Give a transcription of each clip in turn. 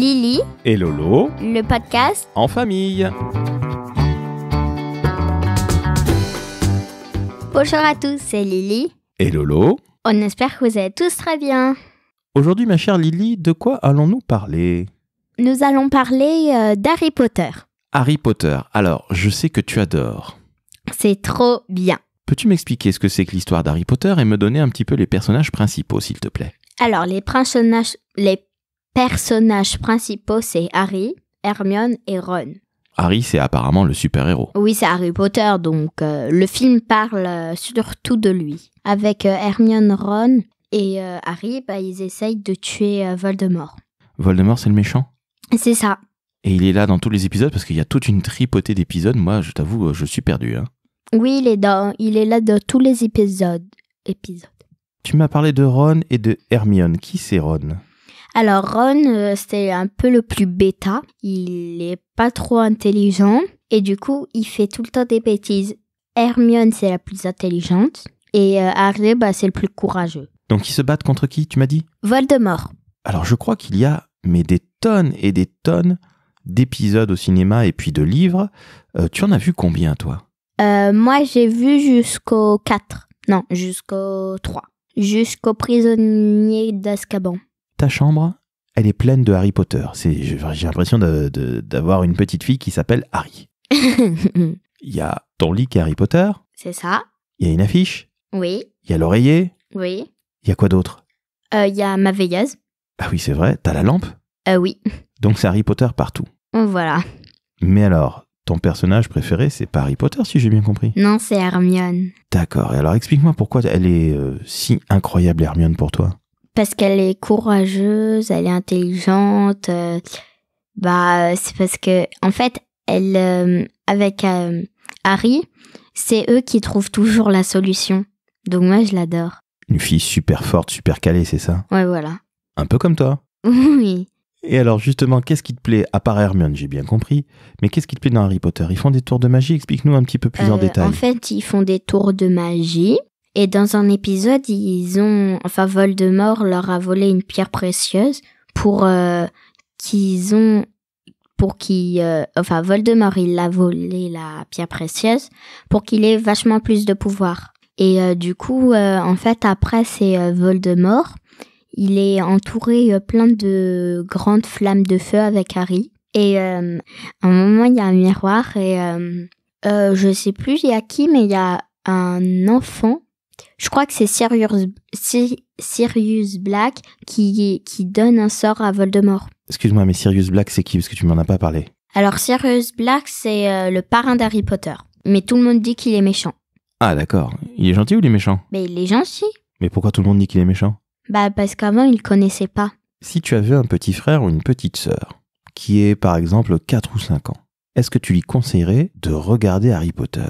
Lily et Lolo, le podcast en famille. Bonjour à tous, c'est Lily et Lolo. On espère que vous allez tous très bien. Aujourd'hui, ma chère Lily, de quoi allons-nous parler Nous allons parler euh, d'Harry Potter. Harry Potter, alors je sais que tu adores. C'est trop bien. Peux-tu m'expliquer ce que c'est que l'histoire d'Harry Potter et me donner un petit peu les personnages principaux, s'il te plaît Alors, les personnages, les personnages principaux, c'est Harry, Hermione et Ron. Harry, c'est apparemment le super-héros. Oui, c'est Harry Potter, donc euh, le film parle euh, surtout de lui. Avec euh, Hermione, Ron et Harry, bah, ils essayent de tuer Voldemort. Voldemort, c'est le méchant C'est ça. Et il est là dans tous les épisodes parce qu'il y a toute une tripotée d'épisodes. Moi, je t'avoue, je suis perdu. Hein. Oui, il est, dans, il est là dans tous les épisodes. épisodes. Tu m'as parlé de Ron et de Hermione. Qui c'est Ron alors Ron, euh, c'est un peu le plus bêta. Il n'est pas trop intelligent et du coup, il fait tout le temps des bêtises. Hermione, c'est la plus intelligente et euh, Harry, bah, c'est le plus courageux. Donc ils se battent contre qui, tu m'as dit Voldemort. Alors je crois qu'il y a mais des tonnes et des tonnes d'épisodes au cinéma et puis de livres. Euh, tu en as vu combien toi Moi j'ai vu jusqu'au 4. Non, jusqu'au 3. Jusqu'au prisonnier d'Azkaban ta chambre, elle est pleine de Harry Potter. J'ai l'impression d'avoir une petite fille qui s'appelle Harry. Il y a ton lit qui est Harry Potter. C'est ça. Il y a une affiche. Oui. Il y a l'oreiller. Oui. Il y a quoi d'autre euh, Il y a ma veilleuse. Ah oui, c'est vrai. T'as la lampe euh, Oui. Donc c'est Harry Potter partout. Voilà. Mais alors, ton personnage préféré, c'est pas Harry Potter, si j'ai bien compris. Non, c'est Hermione. D'accord. Et alors, explique-moi pourquoi elle est euh, si incroyable, Hermione, pour toi parce qu'elle est courageuse, elle est intelligente. Euh, bah, euh, c'est parce que, en fait, elle, euh, avec Harry, c'est eux qui trouvent toujours la solution. Donc moi, je l'adore. Une fille super forte, super calée, c'est ça Ouais, voilà. Un peu comme toi. oui. Et alors justement, qu'est-ce qui te plaît à part Hermione, j'ai bien compris, mais qu'est-ce qui te plaît dans Harry Potter Ils font des tours de magie, explique-nous un petit peu plus en détail. En fait, ils font des tours de magie et dans un épisode, ils ont, enfin, Voldemort leur a volé une pierre précieuse pour euh, qu'ils ont, pour euh, enfin, Voldemort, il l'a volé la pierre précieuse pour qu'il ait vachement plus de pouvoir. Et euh, du coup, en fait, après, c'est Voldemort. Il est entouré plein de grandes flammes de feu avec Harry. Et à un moment, il y a un miroir et je sais plus il y a qui, mais il y a un enfant je crois que c'est Sirius, Black qui, qui donne un sort à Voldemort. Excuse-moi, mais Sirius Black, c'est qui Parce que tu m'en as pas parlé. Alors, Sirius Black, c'est euh, le parrain d'Harry Potter. Mais tout le monde dit qu'il est méchant. Ah, d'accord. Il est gentil ou il est méchant Mais il est gentil. Mais pourquoi tout le monde dit qu'il est méchant Bah, parce qu'avant, il connaissait pas. Si tu avais un petit frère ou une petite sœur, qui est par exemple 4 ou 5 ans, est-ce que tu lui conseillerais de regarder Harry Potter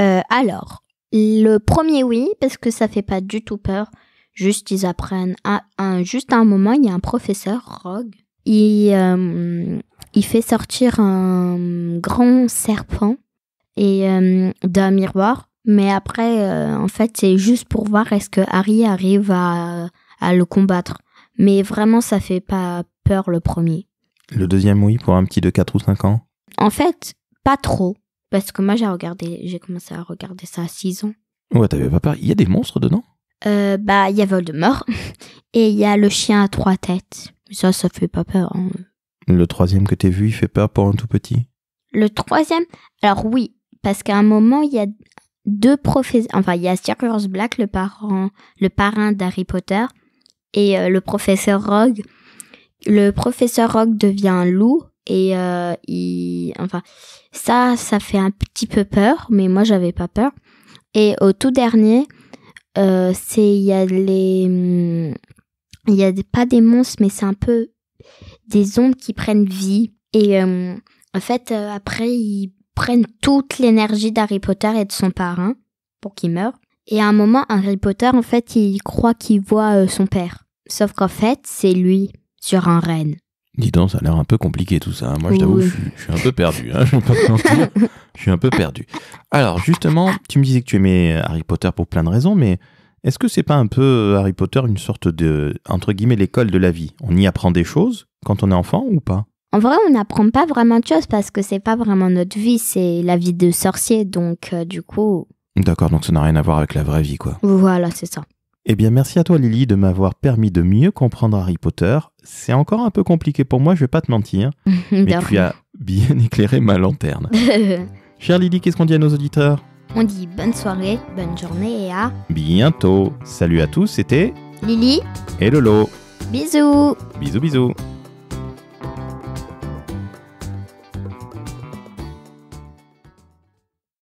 euh, Alors, le premier oui, parce que ça fait pas du tout peur. Juste ils apprennent à un, juste à un moment, il y a un professeur, Rogue, euh, il, fait sortir un grand serpent et euh, d'un miroir. Mais après, euh, en fait, c'est juste pour voir est-ce que Harry arrive à, à le combattre. Mais vraiment, ça fait pas peur le premier. Le deuxième oui pour un petit de 4 ou 5 ans En fait, pas trop. Parce que moi, j'ai regardé, j'ai commencé à regarder ça à 6 ans. Ouais, t'avais pas peur. Il y a des monstres dedans euh, Bah, il y a Voldemort. Et il y a le chien à trois têtes. Ça, ça fait pas peur. Hein. Le troisième que t'as vu, il fait peur pour un tout petit Le troisième Alors oui, parce qu'à un moment, il y a deux professeurs... Enfin, il y a Sirius Black, le, parent, le parrain d'Harry Potter, et euh, le professeur Rogue. Le professeur Rogue devient un loup et euh, enfin, ça, ça fait un petit peu peur, mais moi, j'avais pas peur. Et au tout dernier, euh, c'est il y a les, hmm, il y a pas des monstres, mais c'est un peu des ondes qui prennent vie. Et euh, en fait, euh, après, ils prennent toute l'énergie d'Harry Potter et de son parrain pour qu'il meure. Et à un moment, Harry Potter, en fait, il croit qu'il voit son père. Sauf qu'en fait, c'est lui sur un renne. Dis donc, ça a l'air un peu compliqué tout ça. Hein. Moi, je t'avoue, je, suis un peu perdu. Hein. je, suis un peu perdu. Alors, justement, tu me disais que tu aimais euh, Harry Potter pour plein de raisons, mais est-ce que c'est pas un peu euh, Harry Potter une sorte de, entre guillemets, l'école de la vie On y apprend des choses quand on est enfant ou pas En vrai, on n'apprend pas vraiment de choses parce que c'est pas vraiment notre vie, c'est la vie de sorcier, donc euh, du coup. D'accord, donc ça n'a rien à voir avec la vraie vie, quoi. Voilà, c'est ça. Eh bien, merci à toi Lily de m'avoir permis de mieux comprendre Harry Potter. C'est encore un peu compliqué pour moi, je vais pas te mentir. mais tu as bien éclairé ma lanterne. Cher Lily, qu'est-ce qu'on dit à nos auditeurs On dit bonne soirée, bonne journée et à bientôt. Salut à tous, c'était Lily et Lolo. Bisous. Bisous bisous.